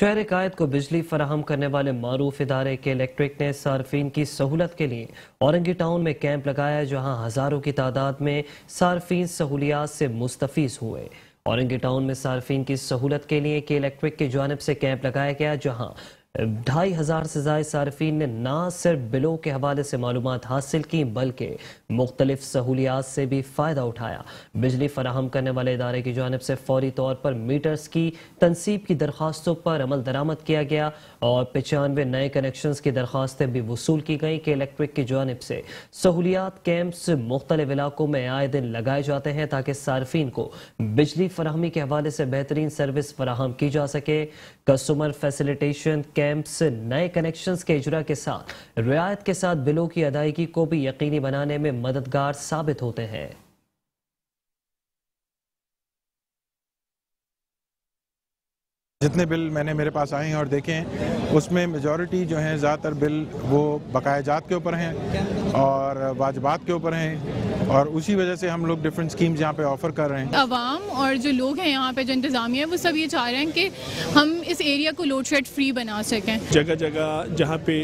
शहर कायद को बिजली फराहम करने वाले मरूफ इदारे के इलेक्ट्रिक ने सार्फिन की सहूलत के लिए औरंगी टाउन में कैंप लगाया जहां हज़ारों की तादाद में सार्फिन सहूलियात से मुस्तफ़ हुए औरंगी टाउन में सार्फिन की सहूलत के लिए के इलेक्ट्रिक की जानब से कैंप लगाया गया जहाँ ढाई हज़ार से जायद सार्फिन ने ना सिर्फ बिलों के हवाले से मालूम हासिल की बल्कि मुख्तलिफ सहूलियात से भी फ़ायदा उठाया बिजली फराहम करने वाले इदारे की जानब से फौरी तौर पर मीटर्स की तनसीब की दरखास्तों पर अमल दरामद किया गया और पचानवे नए कनेक्शन की दरखास्तें भी वसूल की गई कि इलेक्ट्रिक की जानब से सहूलियात कैंप्स मुख्तलिफ इलाकों में आए दिन लगाए जाते हैं ताकि सार्फिन को बिजली फरहमी के हवाले से बेहतरीन सर्विस फराहम की जा सके कस्टमर फैसिलिटेशन कैंप कैंप्स नए कनेक्शंस के इजरा के साथ रियायत के साथ बिलों की अदायगी को भी यकीनी बनाने में मददगार साबित होते हैं जितने बिल मैंने मेरे पास आए हैं और देखे हैं उसमें मेजॉरिटी जो है ज़्यादातर बिल वो बकाया जात के ऊपर हैं और वाजबात के ऊपर हैं और उसी वजह से हम लोग डिफरेंट स्कीम्स यहाँ पे ऑफर कर रहे हैं आवाम और जो लोग हैं यहाँ पे जो इंतजामिया है वो सब ये चाह रहे हैं कि हम इस एरिया को लोड शेड फ्री बना सकें जगह जगह जहाँ पे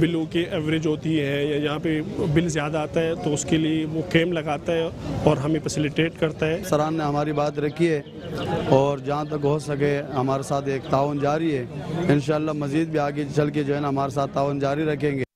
बिलों की एवरेज होती है या जहाँ पे बिल ज़्यादा आता है तो उसके लिए वो कैम लगाता है और हमें फैसिलिटेट करता है सरान ने हमारी बात रखी है और जहाँ तक हो सके हमारे साथ एक ताउन जारी है इन मज़ीद भी आगे चल के जो है ना हमारे साथ ताउन जारी रखेंगे